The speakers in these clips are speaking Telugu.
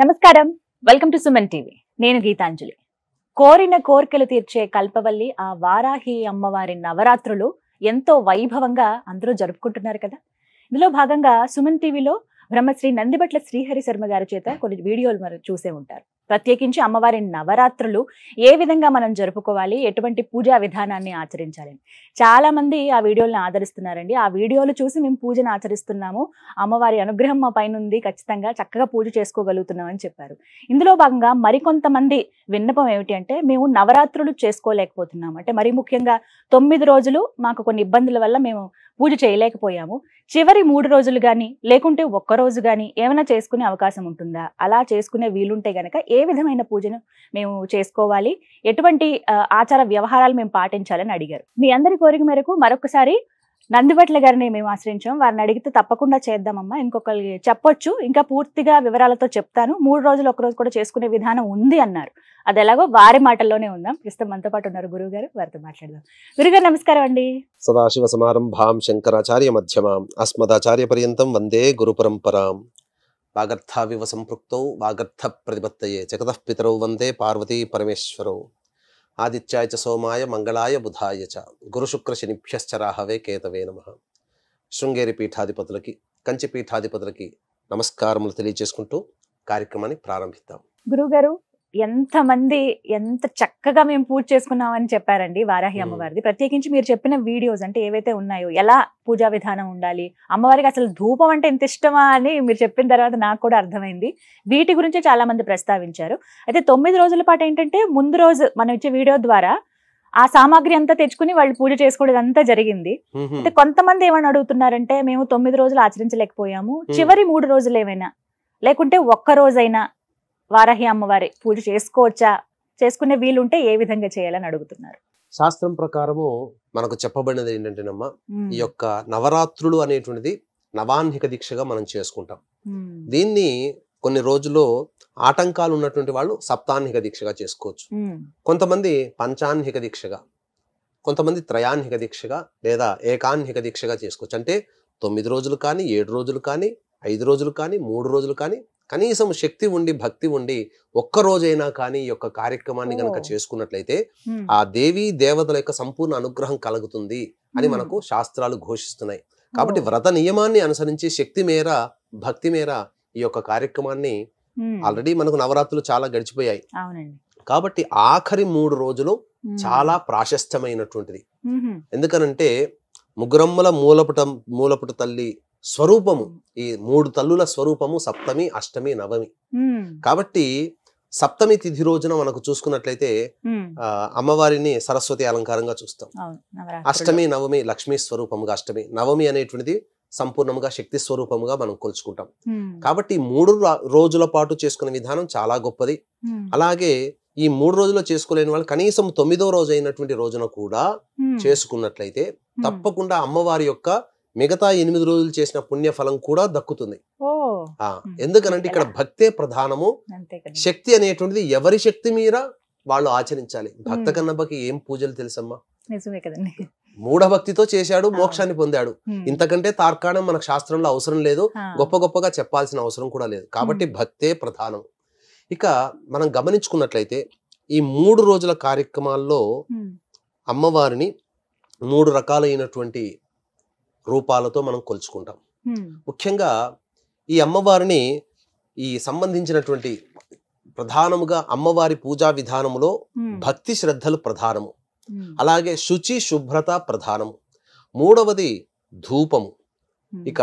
నమస్కారం వెల్కమ్ టు సుమన్ టీవీ నేను గీతాంజలి కోరిన కోరికలు తీర్చే కల్పవల్లి ఆ వారాహి అమ్మవారి నవరాత్రులు ఎంతో వైభవంగా అందరూ జరుపుకుంటున్నారు కదా ఇందులో భాగంగా సుమన్ టీవీలో బ్రహ్మశ్రీ నందిబట్ల శ్రీహరి శర్మ గారి చేత కొన్ని వీడియోలు మనం చూసే ఉంటారు ప్రత్యేకించి అమ్మవారి నవరాత్రులు ఏ విధంగా మనం జరుపుకోవాలి ఎటువంటి పూజా విధానాన్ని ఆచరించాలి చాలా మంది ఆ వీడియోలను ఆదరిస్తున్నారండి ఆ వీడియోలు చూసి మేము పూజను ఆచరిస్తున్నాము అమ్మవారి అనుగ్రహం మా పైన ఉంది ఖచ్చితంగా చక్కగా పూజ చేసుకోగలుగుతున్నాం అని చెప్పారు ఇందులో భాగంగా మరికొంతమంది విన్నపం ఏమిటి అంటే మేము నవరాత్రులు చేసుకోలేకపోతున్నాము అంటే మరి ముఖ్యంగా తొమ్మిది రోజులు మాకు కొన్ని ఇబ్బందుల వల్ల మేము పూజ చేయలేకపోయాము చివరి మూడు రోజులు కానీ లేకుంటే ఒక్కరోజు కానీ ఏమైనా చేసుకునే అవకాశం ఉంటుందా అలా చేసుకునే వీలుంటే గనక ఏ విధమైన పూజను మేము చేసుకోవాలి ఎటువంటి ఆచార వ్యవహారాలు మేము పాటించాలని అడిగారు మీ అందరి కోరిక మేరకు మరొకసారి నందిపట్ల గారిని మేము ఆశ్రయించాం వారిని అడిగితే తప్పకుండా చేద్దామమ్మా ఇంకొకరికి చెప్పొచ్చు ఇంకా పూర్తిగా వివరాలతో చెప్తాను మూడు రోజులు ఒక రోజు కూడా చేసుకునే విధానం ఉంది అన్నారు అది ఎలాగో వారి మాటల్లోనే ఉందాం ప్రస్తుతం మనతో పాటు ఉన్నారు గురువు గారు వారితో మాట్లాడదాం గురుగారు నమస్కారం అండి సదాశివ సమారంభాం శంకరాచార్య మధ్యమాం అస్మదాచార్య పర్యంతం వందే గురు పరంపరాం వివ సంపృక్తౌ వాగర్థ ప్రతిపత్తయే జగత పితరౌ వందే పార్వతీ పరమేశ్వరౌ ఆదిత్యాయ చ సోమాయ మంగళాయ బుధాయ చ గురుశుక్ర శనిభ్యశ్చ రాహవే కేతవే నమ శృంగేరి పీఠాధిపతులకి కంచి పీఠాధిపతులకి నమస్కారములు తెలియజేసుకుంటూ కార్యక్రమాన్ని ప్రారంభిద్దాం గురుగారు ఎంతమంది ఎంత చక్కగా మేము పూజ చేసుకున్నామని చెప్పారండి వారాహి అమ్మవారిది ప్రత్యేకించి మీరు చెప్పిన వీడియోస్ అంటే ఏవైతే ఉన్నాయో ఎలా పూజా విధానం ఉండాలి అమ్మవారికి అసలు ధూపం అంటే ఎంత ఇష్టమా అని మీరు చెప్పిన తర్వాత నాకు కూడా అర్థమైంది వీటి గురించి చాలా మంది ప్రస్తావించారు అయితే తొమ్మిది రోజుల పాటు ఏంటంటే ముందు రోజు మనం ఇచ్చే వీడియో ద్వారా ఆ సామాగ్రి అంతా తెచ్చుకుని వాళ్ళు పూజ చేసుకోవడం అంతా జరిగింది అయితే కొంతమంది ఏమని అడుగుతున్నారంటే మేము తొమ్మిది రోజులు ఆచరించలేకపోయాము చివరి మూడు రోజులు ఏమైనా లేకుంటే ఒక్క రోజైనా వారాహి అమ్మవారి పూజ చేసుకోవచ్చా చేసుకునే వీలుంటే ఏ విధంగా చేయాలని అడుగుతున్నారు శాస్త్రం ప్రకారము మనకు చెప్పబడినది ఏంటంటేనమ్మా ఈ యొక్క నవరాత్రులు అనేటువంటిది నవాన్హిక దీక్షగా మనం చేసుకుంటాం దీన్ని కొన్ని రోజులు ఆటంకాలు ఉన్నటువంటి వాళ్ళు సప్తాహిక దీక్షగా చేసుకోవచ్చు కొంతమంది పంచాన్హిక దీక్షగా కొంతమంది త్రయాన్హిక దీక్షగా లేదా ఏకాన్హిక దీక్షగా చేసుకోవచ్చు అంటే తొమ్మిది రోజులు కానీ ఏడు రోజులు కానీ ఐదు రోజులు కానీ మూడు రోజులు కానీ కనీసం శక్తి ఉండి భక్తి ఉండి ఒక్కరోజైనా కానీ ఈ యొక్క కార్యక్రమాన్ని గనక చేసుకున్నట్లయితే ఆ దేవి దేవతల యొక్క సంపూర్ణ అనుగ్రహం కలుగుతుంది అని మనకు శాస్త్రాలు ఘోషిస్తున్నాయి కాబట్టి వ్రత నియమాన్ని అనుసరించి శక్తి మేర భక్తి మేర ఈ యొక్క కార్యక్రమాన్ని ఆల్రెడీ మనకు నవరాత్రులు చాలా గడిచిపోయాయి కాబట్టి ఆఖరి మూడు రోజులు చాలా ప్రాశస్త్యమైనటువంటిది ఎందుకనంటే ముగ్గురమ్మల మూలపుట మూలపుట తల్లి స్వరూపము ఈ మూడు తల్లుల స్వరూపము సప్తమి అష్టమి నవమి కాబట్టి సప్తమి తిథి రోజున మనకు చూసుకున్నట్లయితే అమ్మవారిని సరస్వతి అలంకారంగా చూస్తాం అష్టమి నవమి లక్ష్మీ స్వరూపముగా అష్టమి నవమి అనేటువంటిది సంపూర్ణంగా శక్తి స్వరూపముగా మనం కొలుచుకుంటాం కాబట్టి మూడు రోజుల పాటు చేసుకునే విధానం చాలా గొప్పది అలాగే ఈ మూడు రోజులు చేసుకోలేని వాళ్ళు కనీసం తొమ్మిదో రోజు అయినటువంటి రోజున కూడా చేసుకున్నట్లయితే తప్పకుండా అమ్మవారి యొక్క మిగతా ఎనిమిది రోజులు చేసిన పుణ్య ఫలం కూడా దక్కుతుంది ఎందుకనంటే ఇక్కడ భక్తే ప్రధానము శక్తి అనేటువంటిది ఎవరి శక్తి మీద వాళ్ళు ఆచరించాలి భక్త కన్నబ్బకి ఏం పూజలు తెలుసమ్మా మూఢ భక్తితో మూఢభక్తితో చేశాడు మోక్షాన్ని పొందాడు ఇంతకంటే తార్కాణం మనకు శాస్త్రంలో అవసరం లేదు గొప్ప గొప్పగా చెప్పాల్సిన అవసరం కూడా లేదు కాబట్టి భక్తే ప్రధానం ఇక మనం గమనించుకున్నట్లయితే ఈ మూడు రోజుల కార్యక్రమాల్లో అమ్మవారిని మూడు రకాలైనటువంటి రూపాలతో మనం కొలుచుకుంటాం ముఖ్యంగా ఈ అమ్మవారిని ఈ సంబంధించినటువంటి ప్రధానముగా అమ్మవారి పూజా విధానములో భక్తి శ్రద్ధలు ప్రధానము అలాగే శుచి శుభ్రత ప్రధానము మూడవది ధూపము ఇక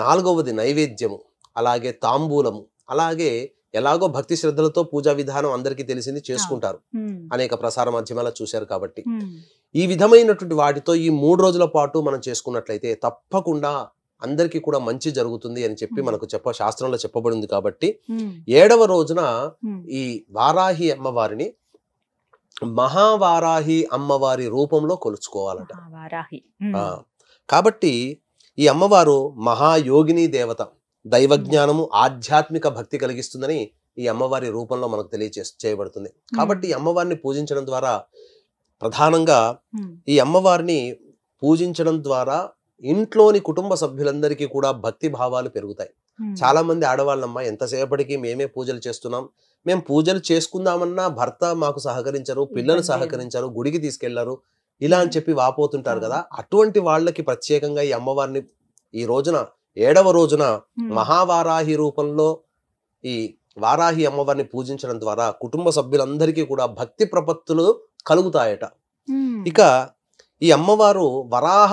నాలుగవది నైవేద్యము అలాగే తాంబూలము అలాగే ఎలాగో భక్తి శ్రద్ధలతో పూజా విధానం అందరికీ తెలిసింది చేసుకుంటారు అనేక ప్రసార మాధ్యమాల చూశారు కాబట్టి ఈ విధమైనటువంటి వాటితో ఈ మూడు రోజుల పాటు మనం చేసుకున్నట్లయితే తప్పకుండా అందరికీ కూడా మంచి జరుగుతుంది అని చెప్పి మనకు చెప్ప శాస్త్రంలో చెప్పబడింది కాబట్టి ఏడవ రోజున ఈ వారాహి అమ్మవారిని మహావారాహి అమ్మవారి రూపంలో కొలుచుకోవాలట కాబట్టి ఈ అమ్మవారు మహాయోగిని దేవత దైవజ్ఞానము ఆధ్యాత్మిక భక్తి కలిగిస్తుందని ఈ అమ్మవారి రూపంలో మనకు తెలియచే చేయబడుతుంది కాబట్టి ఈ అమ్మవారిని పూజించడం ద్వారా ప్రధానంగా ఈ అమ్మవారిని పూజించడం ద్వారా ఇంట్లోని కుటుంబ సభ్యులందరికీ కూడా భక్తి భావాలు పెరుగుతాయి చాలా మంది ఆడవాళ్ళమ్మ ఎంతసేపటికి మేమే పూజలు చేస్తున్నాం మేము పూజలు చేసుకుందామన్నా భర్త మాకు సహకరించరు పిల్లలు సహకరించరు గుడికి తీసుకెళ్లరు ఇలా అని చెప్పి వాపోతుంటారు కదా అటువంటి వాళ్ళకి ప్రత్యేకంగా ఈ అమ్మవారిని ఈ రోజున ఏడవ రోజున మహావారాహి రూపంలో ఈ వారాహి అమ్మవారిని పూజించడం ద్వారా కుటుంబ సభ్యులందరికీ కూడా భక్తి ప్రపత్తులు కలుగుతాయట ఇక ఈ అమ్మవారు వరాహ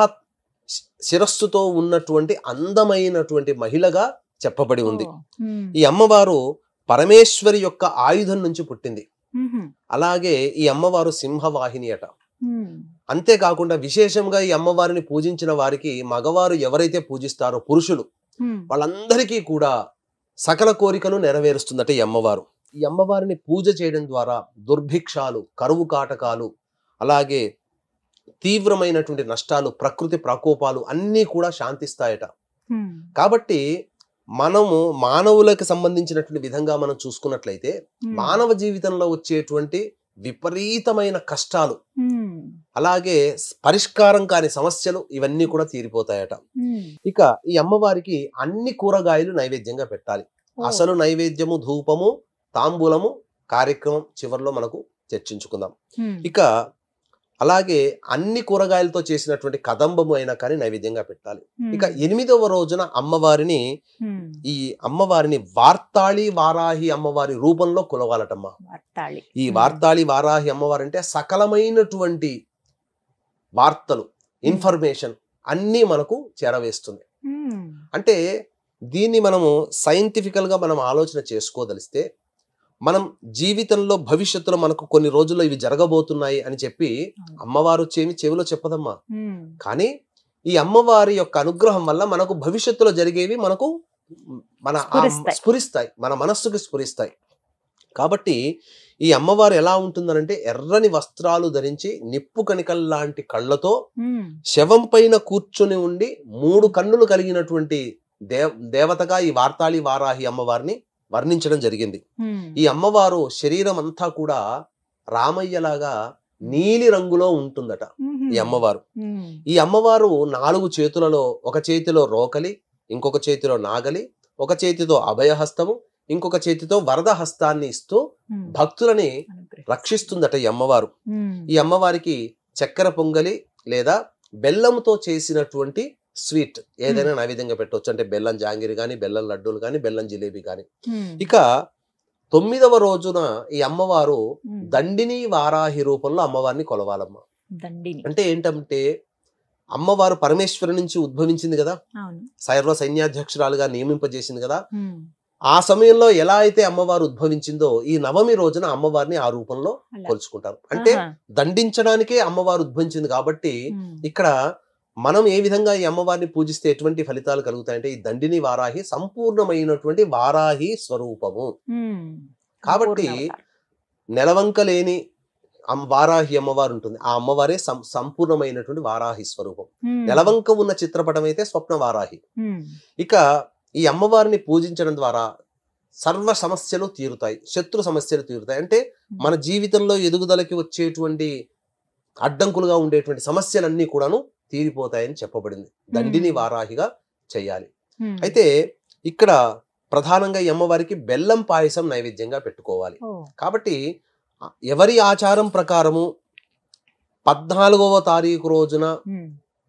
శిరస్సుతో ఉన్నటువంటి అందమైనటువంటి మహిళగా చెప్పబడి ఉంది ఈ అమ్మవారు పరమేశ్వరి యొక్క ఆయుధం నుంచి పుట్టింది అలాగే ఈ అమ్మవారు సింహవాహిని అట అంతేకాకుండా విశేషంగా ఈ అమ్మవారిని పూజించిన వారికి మగవారు ఎవరైతే పూజిస్తారో పురుషులు వాళ్ళందరికీ కూడా సకల కోరికలు నెరవేరుస్తుందట ఈ అమ్మవారు ఈ అమ్మవారిని పూజ చేయడం ద్వారా దుర్భిక్షాలు కరువు కాటకాలు అలాగే తీవ్రమైనటువంటి నష్టాలు ప్రకృతి ప్రకోపాలు అన్నీ కూడా శాంతిస్తాయట కాబట్టి మనము మానవులకు సంబంధించినటువంటి విధంగా మనం చూసుకున్నట్లయితే మానవ జీవితంలో వచ్చేటువంటి విపరీతమైన కష్టాలు అలాగే పరిష్కారం కాని సమస్యలు ఇవన్నీ కూడా తీరిపోతాయట ఇక ఈ అమ్మవారికి అన్ని కూరగాయలు నైవేద్యంగా పెట్టాలి అసలు నైవేద్యము ధూపము తాంబూలము కార్యక్రమం చివరిలో మనకు చర్చించుకుందాం ఇక అలాగే అన్ని కూరగాయలతో చేసినటువంటి కదంబము అయినా కానీ నైవేద్యంగా పెట్టాలి ఇక ఎనిమిదవ రోజున అమ్మవారిని ఈ అమ్మవారిని వార్తాళి వారాహి అమ్మవారి రూపంలో కొలవాలటమ్మ ఈ వార్తాళి వారాహి అమ్మవారి అంటే సకలమైనటువంటి వార్తలు ఇన్ఫర్మేషన్ అన్ని మనకు చేరవేస్తుంది అంటే దీన్ని మనము సైంటిఫికల్గా మనం ఆలోచన చేసుకోదలిస్తే మనం జీవితంలో భవిష్యత్తులో మనకు కొన్ని రోజుల్లో ఇవి జరగబోతున్నాయి అని చెప్పి అమ్మవారు వచ్చేమి చెవిలో చెప్పదమ్మా కానీ ఈ అమ్మవారి యొక్క అనుగ్రహం వల్ల మనకు భవిష్యత్తులో జరిగేవి మనకు మన స్ఫురిస్తాయి మన మనస్సుకి స్ఫురిస్తాయి కాబట్టి ఈ అమ్మవారు ఎలా ఉంటుందనంటే ఎర్రని వస్త్రాలు ధరించి నిప్పు లాంటి కళ్ళతో శవం పైన కూర్చొని ఉండి మూడు కన్నులు కలిగినటువంటి దేవతగా ఈ వార్తాళి వారాహి అమ్మవారిని వర్ణించడం జరిగింది ఈ అమ్మవారు శరీరం అంతా కూడా రామయ్యలాగా నీలి రంగులో ఉంటుందట ఈ అమ్మవారు ఈ అమ్మవారు నాలుగు చేతులలో ఒక చేతిలో రోకలి ఇంకొక చేతిలో నాగలి ఒక చేతితో అభయహస్తము ఇంకొక చేతితో వరద హస్తాన్ని ఇస్తూ భక్తులని రక్షిస్తుందట ఈ అమ్మవారు ఈ అమ్మవారికి చక్కెర పొంగలి లేదా బెల్లంతో చేసినటువంటి స్వీట్ ఏదైనా నైవేద్యంగా పెట్టవచ్చు అంటే బెల్లం జాంగిరి కానీ బెల్లం లడ్డూలు కానీ బెల్లం జిలేబీ కానీ ఇక తొమ్మిదవ రోజున ఈ అమ్మవారు దండిని వారాహి రూపంలో అమ్మవారిని కొలవాలమ్మ అంటే ఏంటంటే అమ్మవారు పరమేశ్వరి నుంచి ఉద్భవించింది కదా సైర్వ సైన్యాధ్యక్షురాలుగా నియమింపజేసింది కదా ఆ సమయంలో ఎలా అయితే అమ్మవారు ఉద్భవించిందో ఈ నవమి రోజున అమ్మవారిని ఆ రూపంలో కొలుచుకుంటారు అంటే దండించడానికే అమ్మవారు ఉద్భవించింది కాబట్టి ఇక్కడ మనం ఏ విధంగా ఈ అమ్మవారిని పూజిస్తే ఎటువంటి ఫలితాలు కలుగుతాయంటే ఈ దండిని వారాహి సంపూర్ణమైనటువంటి వారాహి స్వరూపము కాబట్టి నెలవంక లేని వారాహి అమ్మవారు ఉంటుంది ఆ అమ్మవారే సంపూర్ణమైనటువంటి వారాహి స్వరూపం నెలవంక ఉన్న చిత్రపటం అయితే స్వప్న వారాహి ఇక ఈ అమ్మవారిని పూజించడం ద్వారా సర్వ సమస్యలు తీరుతాయి శత్రు సమస్యలు తీరుతాయి అంటే మన జీవితంలో ఎదుగుదలకి వచ్చేటువంటి అడ్డంకులుగా ఉండేటువంటి సమస్యలన్నీ కూడాను తీరిపోతాయని చెప్పబడింది దండిని వారాహిగా చేయాలి అయితే ఇక్కడ ప్రధానంగా అమ్మవారికి బెల్లం పాయసం నైవేద్యంగా పెట్టుకోవాలి కాబట్టి ఎవరి ఆచారం ప్రకారము పద్నాలుగవ తారీఖు రోజున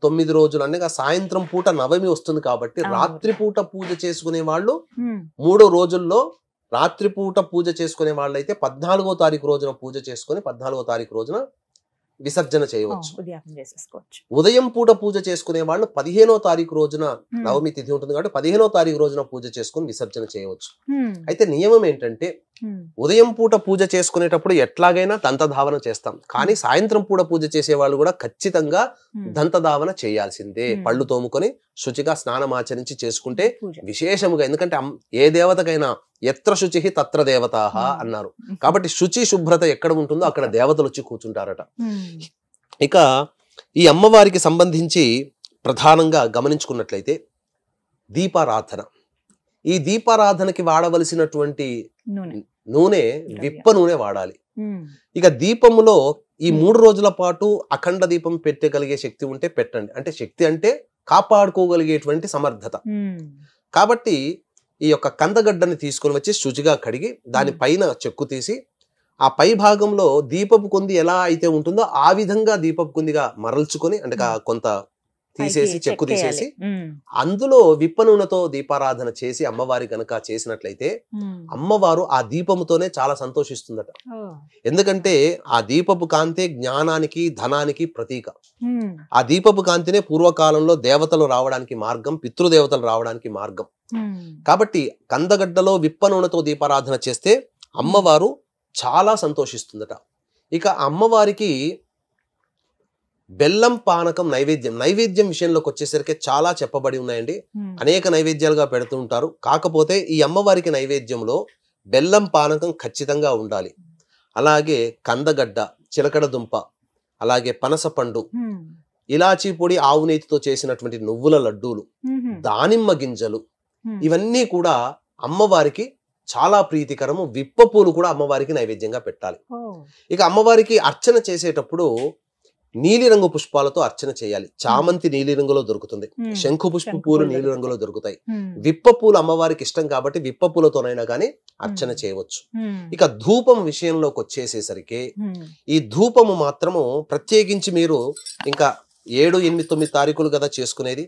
తొమ్మిది రోజులు అనగా సాయంత్రం పూట నవమి వస్తుంది కాబట్టి రాత్రి పూట పూజ చేసుకునే వాళ్ళు మూడో రోజుల్లో రాత్రి పూట పూజ చేసుకునే వాళ్ళైతే పద్నాలుగో తారీఖు రోజున పూజ చేసుకుని పద్నాలుగో తారీఖు రోజున విసర్జన చేయవచ్చు ఉదయం పూట పూజ చేసుకునే వాళ్ళు పదిహేనో తారీఖు రోజున నవమి తిథి ఉంటుంది కాబట్టి పదిహేనో తారీఖు రోజున పూజ చేసుకుని విసర్జన చేయవచ్చు అయితే నియమం ఏంటంటే ఉదయం పూట పూజ చేసుకునేటప్పుడు ఎట్లాగైనా దంతధావన చేస్తాం కానీ సాయంత్రం పూట పూజ చేసే వాళ్ళు కూడా ఖచ్చితంగా దంతధావన చేయాల్సిందే పళ్ళు తోముకొని శుచిగా స్నానం ఆచరించి చేసుకుంటే విశేషముగా ఎందుకంటే ఏ దేవతకైనా ఎత్ర శుచి తత్ర దేవతాహ hmm. అన్నారు hmm. కాబట్టి శుచి శుభ్రత ఎక్కడ ఉంటుందో అక్కడ hmm. దేవతలు వచ్చి కూర్చుంటారట ఇక ఈ అమ్మవారికి సంబంధించి ప్రధానంగా గమనించుకున్నట్లయితే దీపారాధన ఈ దీపారాధనకి వాడవలసినటువంటి నూనె విప్ప నూనె వాడాలి ఇక దీపములో ఈ మూడు రోజుల పాటు అఖండ దీపం పెట్టగలిగే శక్తి ఉంటే పెట్టండి అంటే శక్తి అంటే కాపాడుకోగలిగేటువంటి సమర్థత కాబట్టి ఈ యొక్క కందగడ్డని తీసుకొని వచ్చి శుచిగా కడిగి దానిపైన చెక్కు తీసి ఆ పై భాగంలో దీపపు కొంది ఎలా అయితే ఉంటుందో ఆ విధంగా దీపపు కొందిగా మరల్చుకొని అంటే కొంత తీసేసి చెక్కు తీసేసి అందులో విప్ప నూనెతో దీపారాధన చేసి అమ్మవారి గనక చేసినట్లయితే అమ్మవారు ఆ దీపముతోనే చాలా సంతోషిస్తుందట ఎందుకంటే ఆ దీపపు కాంతే జ్ఞానానికి ధనానికి ప్రతీక ఆ దీపపు కాంతినే పూర్వకాలంలో దేవతలు రావడానికి మార్గం పితృదేవతలు రావడానికి మార్గం కాబట్టి కందగడ్డలో విప్ప నూనెతో దీపారాధన చేస్తే అమ్మవారు చాలా సంతోషిస్తుందట ఇక అమ్మవారికి బెల్లం పానకం నైవేద్యం నైవేద్యం విషయంలోకి వచ్చేసరికి చాలా చెప్పబడి ఉన్నాయండి అనేక నైవేద్యాలుగా పెడుతుంటారు కాకపోతే ఈ అమ్మవారికి నైవేద్యంలో బెల్లం పానకం ఖచ్చితంగా ఉండాలి అలాగే కందగడ్డ చిలకడ దుంప అలాగే పనస పండు ఇలాచీ పొడి ఆవు నేతితో చేసినటువంటి నువ్వుల లడ్డూలు దానిమ్మ గింజలు ఇవన్నీ కూడా అమ్మవారికి చాలా ప్రీతికరము విప్పపూలు కూడా అమ్మవారికి నైవేద్యంగా పెట్టాలి ఇక అమ్మవారికి అర్చన చేసేటప్పుడు నీలిరంగు పుష్పాలతో అర్చన చేయాలి చామంతి నీలిరంగులో దొరుకుతుంది శంఖు పుష్ప పూలు నీలిరంగులో దొరుకుతాయి విప్ప పూలు అమ్మవారికి ఇష్టం కాబట్టి విప్ప పూలతోనైనా కానీ అర్చన చేయవచ్చు ఇక ధూపం విషయంలోకి వచ్చేసేసరికి ఈ ధూపము మాత్రము ప్రత్యేకించి మీరు ఇంకా ఏడు ఎనిమిది తొమ్మిది తారీఖులు కదా చేసుకునేది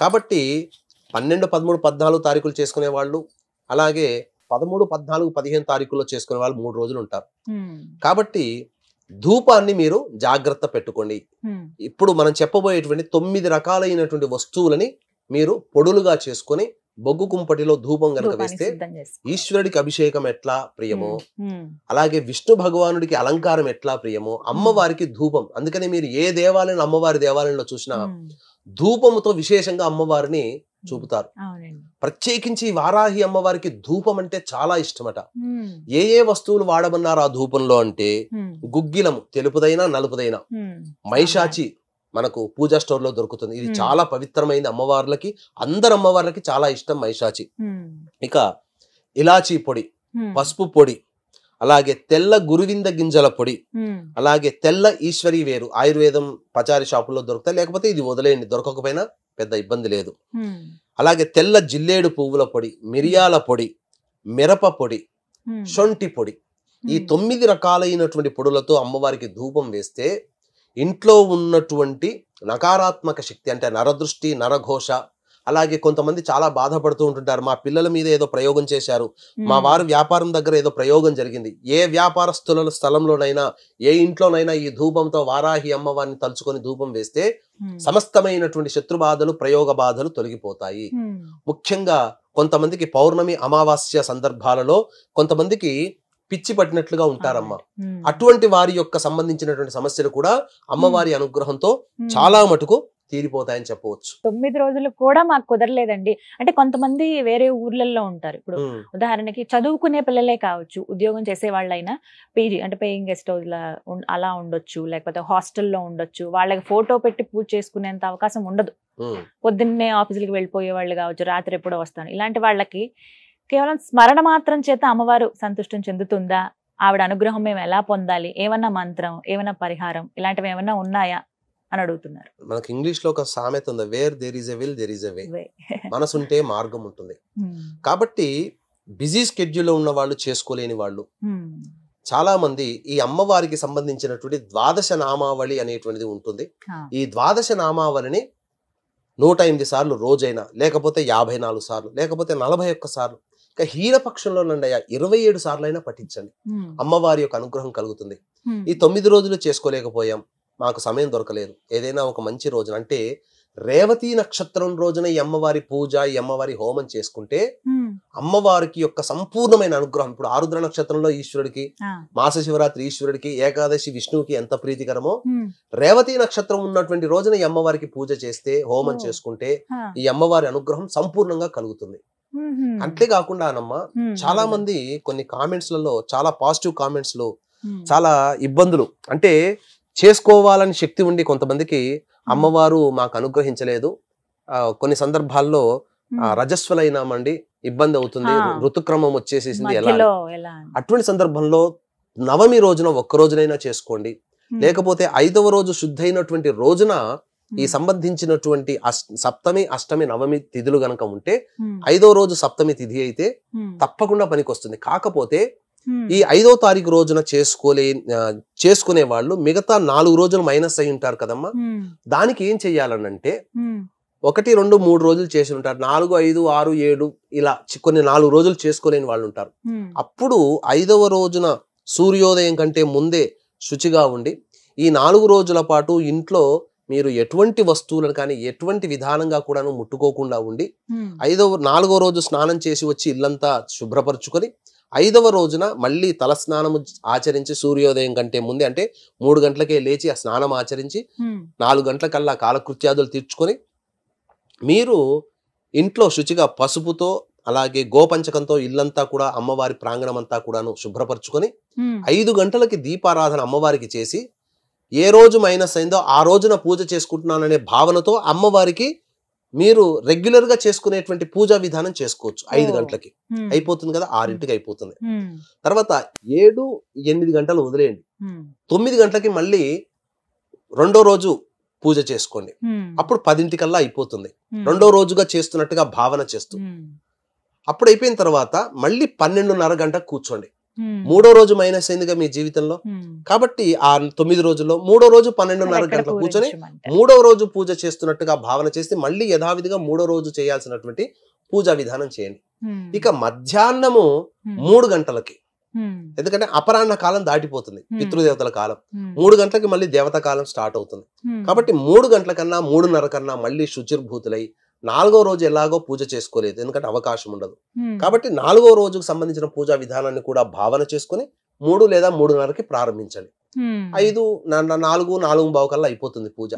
కాబట్టి పన్నెండు పదమూడు పద్నాలుగు తారీఖులు చేసుకునే వాళ్ళు అలాగే పదమూడు పద్నాలుగు పదిహేను తారీఖుల్లో చేసుకునే వాళ్ళు మూడు రోజులు ఉంటారు కాబట్టి ధూపాన్ని మీరు జాగ్రత్త పెట్టుకోండి ఇప్పుడు మనం చెప్పబోయేటువంటి తొమ్మిది రకాలైనటువంటి వస్తువులని మీరు పొడులుగా చేసుకొని బొగ్గు కుంపటిలో ధూపం కనుక వేస్తే ఈశ్వరుడికి అభిషేకం ఎట్లా ప్రియమో అలాగే విష్ణు భగవానుడికి అలంకారం ఎట్లా ప్రియమో అమ్మవారికి ధూపం అందుకని మీరు ఏ దేవాలయం అమ్మవారి దేవాలయంలో చూసినా ధూపముతో విశేషంగా అమ్మవారిని చూపుతారు ప్రత్యేకించి వారాహి అమ్మవారికి ధూపం అంటే చాలా ఇష్టమట ఏ ఏ వస్తువులు వాడమన్నారు ఆ ధూపంలో అంటే గుగ్గిలము తెలుపుదైనా నలుపుదైనా మైషాచి మనకు పూజా స్టోర్ లో దొరుకుతుంది ఇది చాలా పవిత్రమైంది అమ్మవార్లకి అందరు అమ్మవార్లకి చాలా ఇష్టం మైషాచి ఇక ఇలాచీ పొడి పసుపు పొడి అలాగే తెల్ల గురువింద గింజల పొడి అలాగే తెల్ల ఈశ్వరి వేరు ఆయుర్వేదం పచారి షాపుల్లో దొరుకుతాయి లేకపోతే ఇది వదిలేయండి దొరకకపోయినా పెద్ద ఇబ్బంది లేదు అలాగే తెల్ల జిల్లేడు పువ్వుల పొడి మిరియాల పొడి మిరప పొడి షొంటి పొడి ఈ తొమ్మిది రకాలైనటువంటి పొడులతో అమ్మవారికి ధూపం వేస్తే ఇంట్లో ఉన్నటువంటి నకారాత్మక శక్తి అంటే నరదృష్టి నరఘోష అలాగే కొంతమంది చాలా బాధపడుతూ ఉంటుంటారు మా పిల్లల మీద ఏదో ప్రయోగం చేశారు మా వారు వ్యాపారం దగ్గర ఏదో ప్రయోగం జరిగింది ఏ వ్యాపారస్తుల స్థలంలోనైనా ఏ ఇంట్లోనైనా ఈ ధూపంతో వారాహి అమ్మవారిని తలుచుకొని ధూపం వేస్తే సమస్తమైనటువంటి శత్రు బాధలు ప్రయోగ బాధలు తొలగిపోతాయి ముఖ్యంగా కొంతమందికి పౌర్ణమి అమావాస్య సందర్భాలలో కొంతమందికి పిచ్చి పట్టినట్లుగా ఉంటారమ్మా అటువంటి వారి యొక్క సంబంధించినటువంటి సమస్యలు కూడా అమ్మవారి అనుగ్రహంతో చాలా మటుకు తీరిపోతాయని చెప్పవచ్చు తొమ్మిది రోజులు కూడా మాకు కుదరలేదండి అంటే కొంతమంది వేరే ఊర్లలో ఉంటారు ఇప్పుడు ఉదాహరణకి చదువుకునే పిల్లలే కావచ్చు ఉద్యోగం చేసే వాళ్ళైనా పీజీ అంటే పేయింగ్ గెస్ట్ హౌస్ అలా ఉండొచ్చు లేకపోతే హాస్టల్లో ఉండొచ్చు వాళ్ళకి ఫోటో పెట్టి పూజ చేసుకునేంత అవకాశం ఉండదు పొద్దున్నే ఆఫీసులకు వెళ్ళిపోయే వాళ్ళు కావచ్చు రాత్రి ఎప్పుడో వస్తాను ఇలాంటి వాళ్ళకి కేవలం స్మరణ మాత్రం చేత అమ్మవారు సంతుష్టం చెందుతుందా ఆవిడ అనుగ్రహం మేము ఎలా పొందాలి ఏమన్నా మంత్రం ఏమైనా పరిహారం ఇలాంటివి ఏమైనా ఉన్నాయా అని అడుగుతున్నారు మనకి ఇంగ్లీష్ లో ఒక సామెత ఉంది where there is a will there is a way మనసుంటే మార్గం ఉంటుంది కాబట్టి బిజీ స్కెడ్యూల్లో ఉన్న వాళ్ళు చేసుకోలేని వాళ్ళు చాలా మంది ఈ అమ్మవారికి సంబంధించినటువంటి ద్వాదశ నామావళి అనేటువంటిది ఉంటుంది ఈ ద్వాదశ నామావళిని నూట ఎనిమిది సార్లు రోజైనా లేకపోతే యాభై నాలుగు సార్లు లేకపోతే నలభై ఒక్క సార్లు ఇంకా హీనపక్షంలో నుండి ఇరవై ఏడు సార్లు అయినా పఠించండి అమ్మవారి యొక్క అనుగ్రహం కలుగుతుంది ఈ తొమ్మిది రోజులు చేసుకోలేకపోయాం మాకు సమయం దొరకలేదు ఏదైనా ఒక మంచి రోజున అంటే రేవతి నక్షత్రం రోజున ఈ అమ్మవారి పూజ ఈ అమ్మవారి హోమం చేసుకుంటే అమ్మవారికి యొక్క సంపూర్ణమైన అనుగ్రహం ఇప్పుడు ఆరుద్ర నక్షత్రంలో ఈశ్వరుడికి మాస శివరాత్రి ఈశ్వరుడికి ఏకాదశి విష్ణువుకి ఎంత ప్రీతికరమో రేవతి నక్షత్రం ఉన్నటువంటి రోజున ఈ అమ్మవారికి పూజ చేస్తే హోమం చేసుకుంటే ఈ అమ్మవారి అనుగ్రహం సంపూర్ణంగా కలుగుతుంది అంతేకాకుండా అనమ్మ చాలా మంది కొన్ని కామెంట్స్ లలో చాలా పాజిటివ్ కామెంట్స్ లో చాలా ఇబ్బందులు అంటే చేసుకోవాలని శక్తి ఉండి కొంతమందికి అమ్మవారు మాకు అనుగ్రహించలేదు కొన్ని సందర్భాల్లో రజస్వలైనామండి ఇబ్బంది అవుతుంది ఋతుక్రమం వచ్చేసేసింది ఎలా అటువంటి సందర్భంలో నవమి రోజున ఒక్క రోజునైనా చేసుకోండి లేకపోతే ఐదవ రోజు శుద్ధైనటువంటి రోజున ఈ సంబంధించినటువంటి సప్తమి అష్టమి నవమి తిథులు గనక ఉంటే ఐదవ రోజు సప్తమి తిథి అయితే తప్పకుండా పనికొస్తుంది కాకపోతే ఈ ఐదో తారీఖు రోజున చేసుకోలే చేసుకునే వాళ్ళు మిగతా నాలుగు రోజులు మైనస్ అయి ఉంటారు కదమ్మా దానికి ఏం చెయ్యాలనంటే ఒకటి రెండు మూడు రోజులు చేసి ఉంటారు నాలుగు ఐదు ఆరు ఏడు ఇలా కొన్ని నాలుగు రోజులు చేసుకోలేని వాళ్ళు ఉంటారు అప్పుడు ఐదవ రోజున సూర్యోదయం కంటే ముందే శుచిగా ఉండి ఈ నాలుగు రోజుల పాటు ఇంట్లో మీరు ఎటువంటి వస్తువులను కానీ ఎటువంటి విధానంగా కూడాను ముట్టుకోకుండా ఉండి ఐదవ నాలుగో రోజు స్నానం చేసి వచ్చి ఇల్లంతా శుభ్రపరుచుకొని ఐదవ రోజున మళ్ళీ తలస్నానము ఆచరించి సూర్యోదయం కంటే ముందే అంటే మూడు గంటలకే లేచి ఆ స్నానం ఆచరించి నాలుగు గంటలకల్లా కాలకృత్యాదులు తీర్చుకొని మీరు ఇంట్లో శుచిగా పసుపుతో అలాగే గోపంచకంతో ఇల్లంతా కూడా అమ్మవారి ప్రాంగణం అంతా కూడాను శుభ్రపరచుకొని ఐదు గంటలకి దీపారాధన అమ్మవారికి చేసి ఏ రోజు మైనస్ అయిందో ఆ రోజున పూజ చేసుకుంటున్నాననే భావనతో అమ్మవారికి మీరు రెగ్యులర్ గా చేసుకునేటువంటి పూజా విధానం చేసుకోవచ్చు ఐదు గంటలకి అయిపోతుంది కదా ఆరింటికి అయిపోతుంది తర్వాత ఏడు ఎనిమిది గంటలు వదిలేయండి తొమ్మిది గంటలకి మళ్ళీ రెండో రోజు పూజ చేసుకోండి అప్పుడు పదింటికల్లా అయిపోతుంది రెండో రోజుగా చేస్తున్నట్టుగా భావన చేస్తూ అప్పుడు అయిపోయిన తర్వాత మళ్ళీ పన్నెండున్నర గంట కూర్చోండి మూడో రోజు మైనస్ అయిందిగా మీ జీవితంలో కాబట్టి ఆ తొమ్మిది రోజుల్లో మూడో రోజు పన్నెండున్నర గంటల కూర్చొని మూడో రోజు పూజ చేస్తున్నట్టుగా భావన చేస్తే మళ్ళీ యథావిధిగా మూడో రోజు చేయాల్సినటువంటి పూజా విధానం చేయండి ఇక మధ్యాహ్నము మూడు గంటలకి ఎందుకంటే అపరాహ్న కాలం దాటిపోతుంది పితృదేవతల కాలం మూడు గంటలకి మళ్ళీ దేవతా కాలం స్టార్ట్ అవుతుంది కాబట్టి మూడు గంటల కన్నా మూడున్నర కన్నా మళ్ళీ శుచిర్భూతులై నాలుగో రోజు ఎలాగో పూజ చేసుకోలేదు ఎందుకంటే అవకాశం ఉండదు కాబట్టి నాలుగో రోజుకు సంబంధించిన పూజా విధానాన్ని కూడా భావన చేసుకుని మూడు లేదా మూడున్నరకి ప్రారంభించాలి ఐదు నాలుగు నాలుగు బావు కల్లా అయిపోతుంది పూజ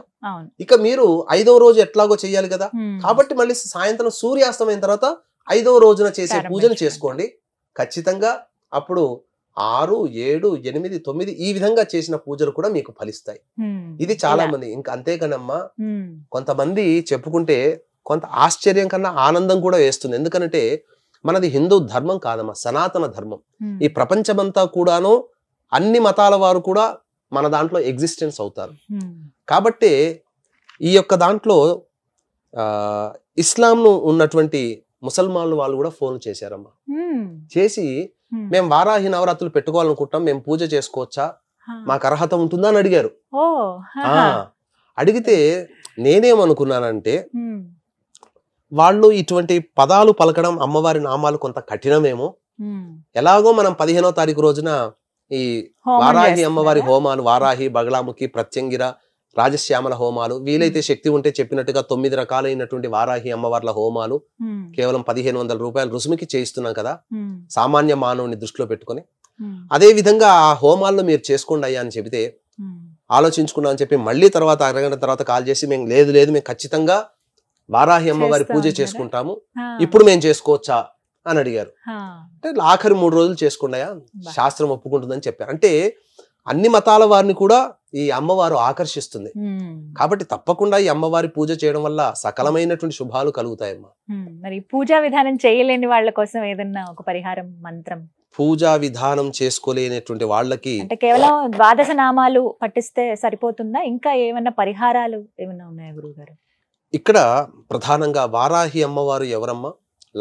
ఇక మీరు ఐదవ రోజు ఎట్లాగో చేయాలి కదా కాబట్టి మళ్ళీ సాయంత్రం సూర్యాస్తమైన తర్వాత ఐదవ రోజున చేసే పూజను చేసుకోండి ఖచ్చితంగా అప్పుడు ఆరు ఏడు ఎనిమిది తొమ్మిది ఈ విధంగా చేసిన పూజలు కూడా మీకు ఫలిస్తాయి ఇది చాలా మంది ఇంకా అంతేకానమ్మా కొంతమంది చెప్పుకుంటే కొంత ఆశ్చర్యం కన్నా ఆనందం కూడా వేస్తుంది ఎందుకంటే మనది హిందూ ధర్మం కాదమ్మా సనాతన ధర్మం ఈ ప్రపంచమంతా కూడాను అన్ని మతాల వారు కూడా మన దాంట్లో ఎగ్జిస్టెన్స్ అవుతారు కాబట్టి ఈ యొక్క దాంట్లో ఇస్లాంను ఉన్నటువంటి ముసల్మాన్లు వాళ్ళు కూడా ఫోన్ చేశారమ్మా చేసి మేము వారాహి నవరాత్రులు పెట్టుకోవాలనుకుంటాం మేము పూజ చేసుకోవచ్చా మాకు అర్హత ఉంటుందా అని అడిగారు అడిగితే నేనేమనుకున్నానంటే వాళ్ళు ఇటువంటి పదాలు పలకడం అమ్మవారి నామాలు కొంత కఠినమేమో ఎలాగో మనం పదిహేనో తారీఖు రోజున ఈ వారాహి అమ్మవారి హోమాలు వారాహి బగలాముఖి ప్రత్యంగిర రాజశ్యామల హోమాలు వీలైతే శక్తి ఉంటే చెప్పినట్టుగా తొమ్మిది రకాలైనటువంటి వారాహి అమ్మవార్ల హోమాలు కేవలం పదిహేను వందల రూపాయలు రుసుముకి చేయిస్తున్నాం కదా సామాన్య మానవుని దృష్టిలో పెట్టుకుని అదే విధంగా ఆ హోమాల్లో మీరు చేసుకోండి అయ్యా అని చెబితే ఆలోచించుకున్నా అని చెప్పి మళ్ళీ తర్వాత అరగంట తర్వాత కాల్ చేసి మేము లేదు లేదు మేము ఖచ్చితంగా వారాహి అమ్మవారి పూజ చేసుకుంటాము ఇప్పుడు మేము చేసుకోవచ్చా అని అడిగారు అంటే ఆఖరి మూడు రోజులు చేసుకున్నాయా శాస్త్రం ఒప్పుకుంటుందని చెప్పారు అంటే అన్ని మతాల వారిని కూడా ఈ అమ్మవారు ఆకర్షిస్తుంది కాబట్టి తప్పకుండా ఈ అమ్మవారి పూజ చేయడం వల్ల సకలమైనటువంటి శుభాలు కలుగుతాయమ్మా మరి పూజా విధానం చేయలేని వాళ్ళ కోసం ఏదన్నా ఒక పరిహారం మంత్రం పూజా విధానం చేసుకోలేనటువంటి వాళ్ళకి అంటే కేవలం ద్వాదశ నామాలు పట్టిస్తే సరిపోతుందా ఇంకా ఏమైనా పరిహారాలు ఏమైనా ఉన్నాయా గురువు ఇక్కడ ప్రధానంగా వారాహి అమ్మవారు ఎవరమ్మ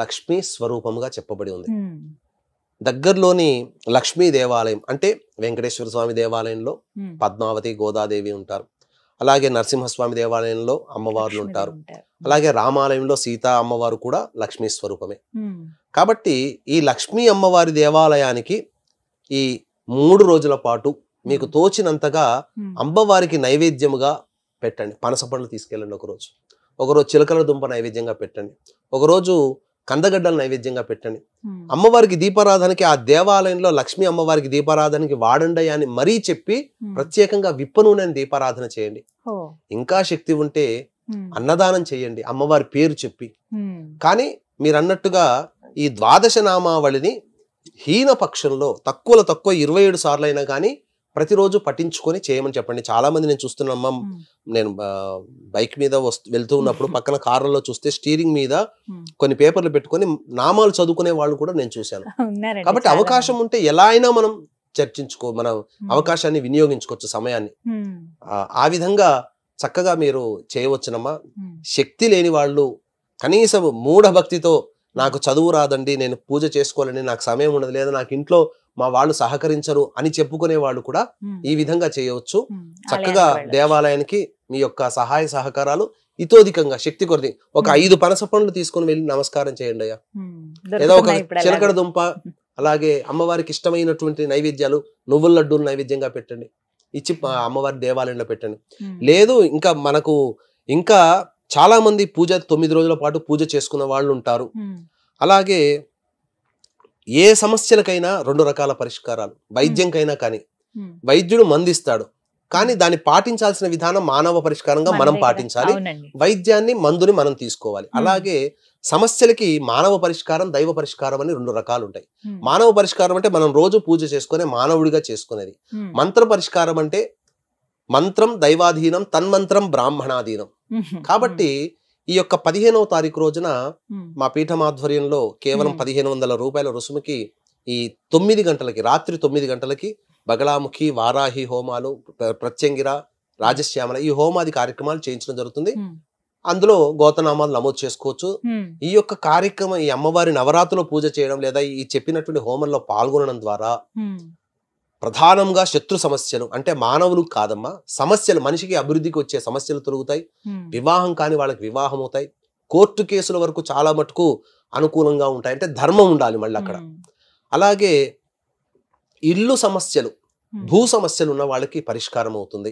లక్ష్మీ స్వరూపముగా చెప్పబడి ఉంది దగ్గరలోని లక్ష్మీ దేవాలయం అంటే వెంకటేశ్వర స్వామి దేవాలయంలో పద్మావతి గోదాదేవి ఉంటారు అలాగే నరసింహస్వామి దేవాలయంలో అమ్మవార్లు ఉంటారు అలాగే రామాలయంలో సీతా అమ్మవారు కూడా లక్ష్మీ స్వరూపమే కాబట్టి ఈ లక్ష్మీ అమ్మవారి దేవాలయానికి ఈ మూడు రోజుల పాటు మీకు తోచినంతగా అమ్మవారికి నైవేద్యముగా పెట్టండి పనస పండ్లు తీసుకెళ్ళండి ఒకరోజు ఒకరోజు చిలకల దుంప నైవేద్యంగా పెట్టండి ఒకరోజు కందగడ్డలు నైవేద్యంగా పెట్టండి hmm. అమ్మవారికి దీపారాధనకి ఆ దేవాలయంలో లక్ష్మీ అమ్మవారికి దీపారాధనకి వాడండి అని మరీ చెప్పి hmm. ప్రత్యేకంగా విప్ప దీపారాధన చేయండి ఇంకా శక్తి ఉంటే hmm. అన్నదానం చేయండి అమ్మవారి పేరు చెప్పి కానీ మీరు అన్నట్టుగా ఈ ద్వాదశ నామావళిని హీన పక్షంలో తక్కువలో తక్కువ ఇరవై ఏడు సార్లు అయినా కానీ ప్రతిరోజు పట్టించుకొని చేయమని చెప్పండి చాలా మంది నేను చూస్తున్నామ్మా నేను బైక్ మీద వస్తూ వెళ్తూ ఉన్నప్పుడు పక్కన కార్లలో చూస్తే స్టీరింగ్ మీద కొన్ని పేపర్లు పెట్టుకొని నామాలు చదువుకునే వాళ్ళు కూడా నేను చూశాను కాబట్టి అవకాశం ఉంటే ఎలా అయినా మనం చర్చించుకో మన అవకాశాన్ని వినియోగించుకోవచ్చు సమయాన్ని ఆ విధంగా చక్కగా మీరు చేయవచ్చునమ్మా శక్తి లేని వాళ్ళు కనీసం మూఢభక్తితో నాకు చదువు రాదండి నేను పూజ చేసుకోవాలని నాకు సమయం ఉండదు లేదా నాకు ఇంట్లో మా వాళ్ళు సహకరించరు అని చెప్పుకునే వాళ్ళు కూడా ఈ విధంగా చేయవచ్చు చక్కగా దేవాలయానికి మీ యొక్క సహాయ సహకారాలు ఇతోధికంగా శక్తి కొరది ఒక ఐదు పనస పనులు తీసుకుని వెళ్ళి నమస్కారం చేయండి అయ్యా ఏదో ఒక చిలకడ దుంప అలాగే అమ్మవారికి ఇష్టమైనటువంటి నైవేద్యాలు నువ్వుల లడ్డూలు నైవేద్యంగా పెట్టండి ఇచ్చి అమ్మవారి దేవాలయంలో పెట్టండి లేదు ఇంకా మనకు ఇంకా చాలా మంది పూజ తొమ్మిది రోజుల పాటు పూజ చేసుకున్న వాళ్ళు ఉంటారు అలాగే ఏ సమస్యలకైనా రెండు రకాల పరిష్కారాలు వైద్యంకైనా కానీ వైద్యుడు మందిస్తాడు కానీ దాన్ని పాటించాల్సిన విధానం మానవ పరిష్కారంగా మనం పాటించాలి వైద్యాన్ని మందుని మనం తీసుకోవాలి అలాగే సమస్యలకి మానవ పరిష్కారం దైవ పరిష్కారం అని రెండు రకాలు ఉంటాయి మానవ పరిష్కారం అంటే మనం రోజు పూజ చేసుకునే మానవుడిగా చేసుకునేది మంత్ర పరిష్కారం అంటే మంత్రం దైవాధీనం తన్మంత్రం బ్రాహ్మణాధీనం కాబట్టి ఈ యొక్క పదిహేనవ తారీఖు రోజున మా పీఠం ఆధ్వర్యంలో కేవలం పదిహేను వందల రూపాయల రుసుముకి ఈ తొమ్మిది గంటలకి రాత్రి తొమ్మిది గంటలకి బగలాముఖి వారాహి హోమాలు ప్రత్యంగిర రాజశ్యామల ఈ హోమాది కార్యక్రమాలు చేయించడం జరుగుతుంది అందులో గోతనామాలు నమోదు చేసుకోవచ్చు ఈ యొక్క కార్యక్రమం ఈ అమ్మవారి నవరాత్రులు పూజ చేయడం లేదా ఈ చెప్పినటువంటి హోమంలో పాల్గొనడం ద్వారా ప్రధానంగా శత్రు సమస్యలు అంటే మానవులు కాదమ్మా సమస్యలు మనిషికి అభివృద్ధికి వచ్చే సమస్యలు తొలుగుతాయి వివాహం కాని వాళ్ళకి వివాహం అవుతాయి కోర్టు కేసుల వరకు చాలా మటుకు అనుకూలంగా ఉంటాయి అంటే ధర్మం ఉండాలి మళ్ళీ అక్కడ అలాగే ఇల్లు సమస్యలు భూ సమస్యలు ఉన్న వాళ్ళకి పరిష్కారం అవుతుంది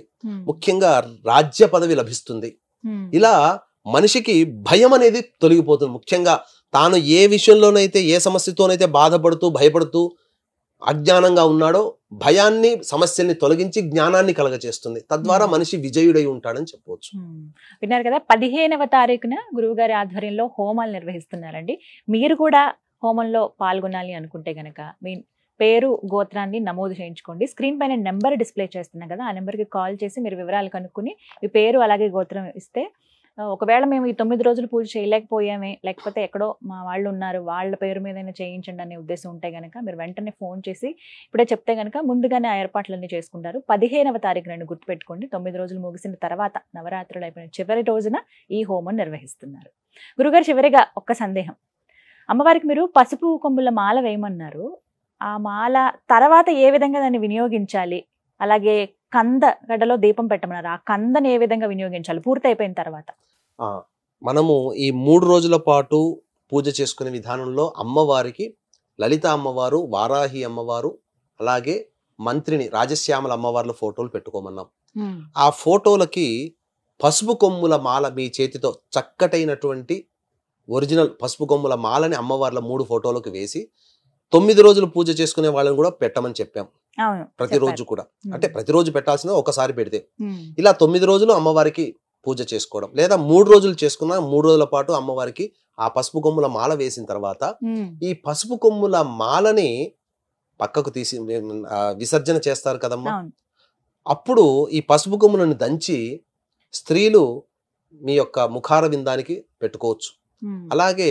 ముఖ్యంగా రాజ్య పదవి లభిస్తుంది ఇలా మనిషికి భయం అనేది తొలగిపోతుంది ముఖ్యంగా తాను ఏ విషయంలోనైతే ఏ సమస్యతోనైతే బాధపడుతూ భయపడుతూ అజ్ఞానంగా ఉన్నాడో భయాన్ని సమస్యల్ని తొలగించి జ్ఞానాన్ని కలగజేస్తుంది తద్వారా మనిషి విజయుడై ఉంటాడని చెప్పవచ్చు విన్నారు కదా పదిహేనవ తారీఖున గురువుగారి ఆధ్వర్యంలో హోమాలు నిర్వహిస్తున్నారండి మీరు కూడా హోమంలో పాల్గొనాలి అనుకుంటే గనక మీ పేరు గోత్రాన్ని నమోదు చేయించుకోండి స్క్రీన్ పైన నెంబర్ డిస్ప్లే చేస్తున్నాం కదా ఆ నెంబర్కి కాల్ చేసి మీరు వివరాలు కనుక్కుని మీ పేరు అలాగే గోత్రం ఇస్తే ఒకవేళ మేము ఈ తొమ్మిది రోజులు పూజ చేయలేకపోయామే లేకపోతే ఎక్కడో మా వాళ్ళు ఉన్నారు వాళ్ళ పేరు మీద చేయించండి అనే ఉద్దేశం ఉంటే కనుక మీరు వెంటనే ఫోన్ చేసి ఇప్పుడే చెప్తే కనుక ముందుగానే ఆ ఏర్పాట్లన్నీ చేసుకుంటారు పదిహేనవ తారీఖు నన్ను గుర్తుపెట్టుకోండి తొమ్మిది రోజులు ముగిసిన తర్వాత నవరాత్రులు అయిపోయిన చివరి రోజున ఈ హోమం నిర్వహిస్తున్నారు గురుగారు చివరిగా ఒక్క సందేహం అమ్మవారికి మీరు పసుపు కొమ్ముల మాల వేయమన్నారు ఆ మాల తర్వాత ఏ విధంగా దాన్ని వినియోగించాలి అలాగే కంద గడ్డలో దీపం పెట్టమన్నారు ఆ కందని ఏ విధంగా వినియోగించాలి పూర్తి అయిపోయిన తర్వాత మనము ఈ మూడు రోజుల పాటు పూజ చేసుకునే విధానంలో అమ్మవారికి లలిత అమ్మవారు వారాహి అమ్మవారు అలాగే మంత్రిని రాజశ్యామల అమ్మవార్ల ఫోటోలు పెట్టుకోమన్నాం ఆ ఫోటోలకి పసుపు కొమ్ముల మాల మీ చేతితో చక్కటైనటువంటి ఒరిజినల్ పసుపు కొమ్ముల మాలని అమ్మవార్ల మూడు ఫోటోలకు వేసి తొమ్మిది రోజులు పూజ చేసుకునే వాళ్ళని కూడా పెట్టమని చెప్పాం ప్రతిరోజు కూడా అంటే ప్రతిరోజు పెట్టాల్సిన ఒకసారి పెడితే ఇలా తొమ్మిది రోజులు అమ్మవారికి పూజ చేసుకోవడం లేదా మూడు రోజులు చేసుకున్న మూడు రోజుల పాటు అమ్మవారికి ఆ పసుపు కొమ్ముల మాల వేసిన తర్వాత ఈ పసుపు కొమ్ముల మాలని పక్కకు తీసి విసర్జన చేస్తారు కదమ్మా అప్పుడు ఈ పసుపు కొమ్ములను దంచి స్త్రీలు మీ యొక్క ముఖార విందానికి పెట్టుకోవచ్చు అలాగే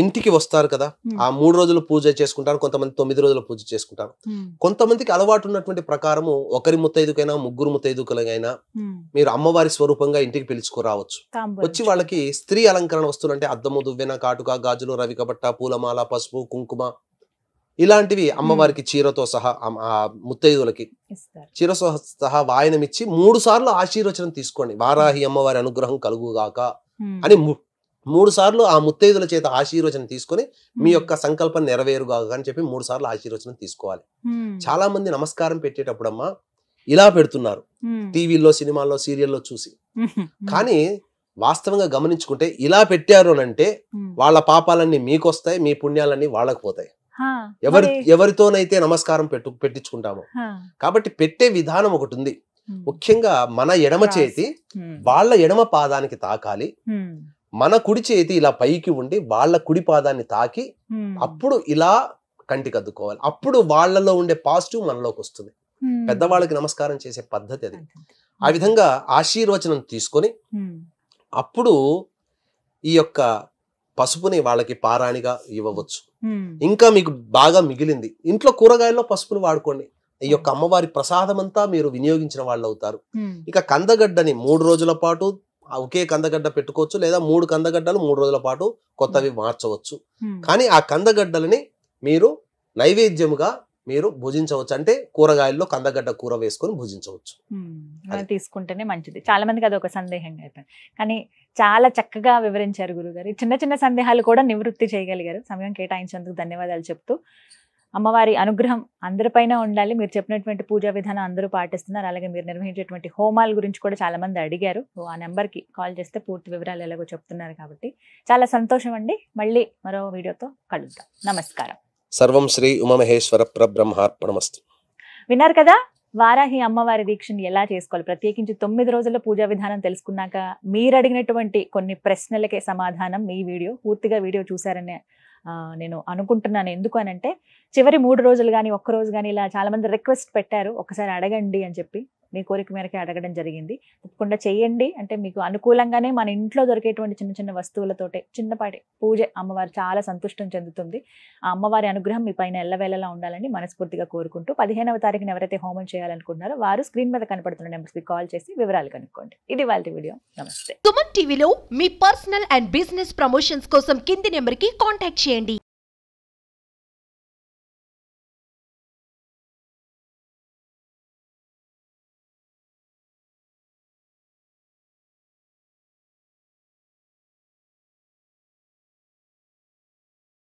ఇంటికి వస్తారు కదా ఆ మూడు రోజులు పూజ చేసుకుంటారు కొంతమంది తొమ్మిది రోజులు పూజ చేసుకుంటారు కొంతమందికి అలవాటు ఉన్నటువంటి ప్రకారము ఒకరి ముత్తైదుకైనా ముగ్గురు ముత్తైదుకలైనా మీరు అమ్మవారి స్వరూపంగా ఇంటికి పిలుచుకురావచ్చు వచ్చి వాళ్ళకి స్త్రీ అలంకరణ వస్తువులు అంటే అద్దము దువ్వెన కాటుక గాజులు రవికబట్ట పూలమాల పసుపు కుంకుమ ఇలాంటివి అమ్మవారికి చీరతో సహా ముత్తైదులకి చీరతో సహా వాయనమిచ్చి మూడు సార్లు ఆశీర్వచనం తీసుకోండి వారాహి అమ్మవారి అనుగ్రహం కలుగుగాక అని మూడు సార్లు ఆ ముత్తైదుల చేత ఆశీర్వచన తీసుకొని మీ యొక్క సంకల్పం నెరవేరుగా అని చెప్పి మూడు సార్లు ఆశీర్వచనం తీసుకోవాలి చాలా మంది నమస్కారం పెట్టేటప్పుడమ్మా ఇలా పెడుతున్నారు టీవీల్లో సినిమాల్లో సీరియల్లో చూసి కానీ వాస్తవంగా గమనించుకుంటే ఇలా పెట్టారు అంటే వాళ్ళ పాపాలన్నీ మీకొస్తాయి మీ పుణ్యాలన్నీ వాళ్ళకు పోతాయి ఎవరి ఎవరితోనైతే నమస్కారం పెట్టు పెట్టించుకుంటామో కాబట్టి పెట్టే విధానం ఒకటి ఉంది ముఖ్యంగా మన ఎడమ చేతి వాళ్ళ ఎడమ పాదానికి తాకాలి మన కుడి చేతి ఇలా పైకి ఉండి వాళ్ళ కుడి పాదాన్ని తాకి అప్పుడు ఇలా కంటి కద్దుకోవాలి అప్పుడు వాళ్ళలో ఉండే పాజిటివ్ మనలోకి వస్తుంది పెద్దవాళ్ళకి నమస్కారం చేసే పద్ధతి అది ఆ విధంగా ఆశీర్వచనం తీసుకొని అప్పుడు ఈ యొక్క పసుపుని వాళ్ళకి పారాణిగా ఇవ్వవచ్చు ఇంకా మీకు బాగా మిగిలింది ఇంట్లో కూరగాయల్లో పసుపుని వాడుకోండి ఈ యొక్క అమ్మవారి ప్రసాదం అంతా మీరు వినియోగించిన వాళ్ళు అవుతారు ఇక కందగడ్డని మూడు రోజుల పాటు ఒకే కందగడ్డ పెట్టుకోవచ్చు లేదా మూడు కందగడ్డలు మూడు రోజుల పాటు కొత్తవి hmm. మార్చవచ్చు hmm. కానీ ఆ కందగడ్డలని మీరు నైవేద్యముగా మీరు భుజించవచ్చు అంటే కూరగాయల్లో కందగడ్డ కూర వేసుకొని భుజించవచ్చు hmm. తీసుకుంటేనే మంచిది చాలా మందికి అది ఒక సందేహంగా అయిపోయింది కానీ చాలా చక్కగా వివరించారు గురుగారు చిన్న చిన్న సందేహాలు కూడా నివృత్తి చేయగలిగారు సమయం కేటాయించేందుకు ధన్యవాదాలు చెప్తూ అమ్మవారి అనుగ్రహం అందరిపైన ఉండాలి మీరు చెప్పినటువంటి పూజా విధానం అందరూ పాటిస్తున్నారు అలాగే మీరు నిర్వహించేటువంటి హోమాల గురించి కూడా చాలా మంది అడిగారు ఆ నెంబర్కి కాల్ చేస్తే పూర్తి వివరాలు ఎలాగో చెప్తున్నారు కాబట్టి చాలా సంతోషం అండి మళ్ళీ మరో వీడియోతో కలుద్దాం నమస్కారం సర్వం శ్రీ ఉమమహేశ్వర ప్రబ్రహ్మార్పణమస్తు విన్నారు కదా వారాహి అమ్మవారి దీక్షను ఎలా చేసుకోవాలి ప్రత్యేకించి తొమ్మిది రోజుల పూజా విధానం తెలుసుకున్నాక మీరు అడిగినటువంటి కొన్ని ప్రశ్నలకే సమాధానం మీ వీడియో పూర్తిగా వీడియో చూసారనే నేను అనుకుంటున్నాను ఎందుకు అని అంటే చివరి మూడు రోజులు కానీ ఒక్క రోజు కానీ ఇలా చాలామంది రిక్వెస్ట్ పెట్టారు ఒకసారి అడగండి అని చెప్పి మీ కోరిక మేరకే అడగడం జరిగింది తప్పకుండా చేయండి అంటే మీకు అనుకూలంగానే మన ఇంట్లో దొరికేటువంటి చిన్న చిన్న వస్తువులతోటే చిన్నపాటి పూజ అమ్మవారు చాలా సంతుష్టం చెందుతుంది ఆ అమ్మవారి అనుగ్రహం మీ పైన ఎల్లవేళలా ఉండాలని మనస్ఫూర్తిగా కోరుకుంటూ పదిహేనవ తారీఖున ఎవరైతే హోమం చేయాలనుకుంటున్నారో వారు స్క్రీన్ మీద కనపడుతున్న నెంబర్స్కి కాల్ చేసి వివరాలు కనుక్కోండి ఇది వాళ్ళ వీడియో నమస్తే సుమన్ టీవీలో మీ పర్సనల్ అండ్ బిజినెస్ ప్రమోషన్స్ కోసం కింది నెంబర్కి కాంటాక్ట్ చేయండి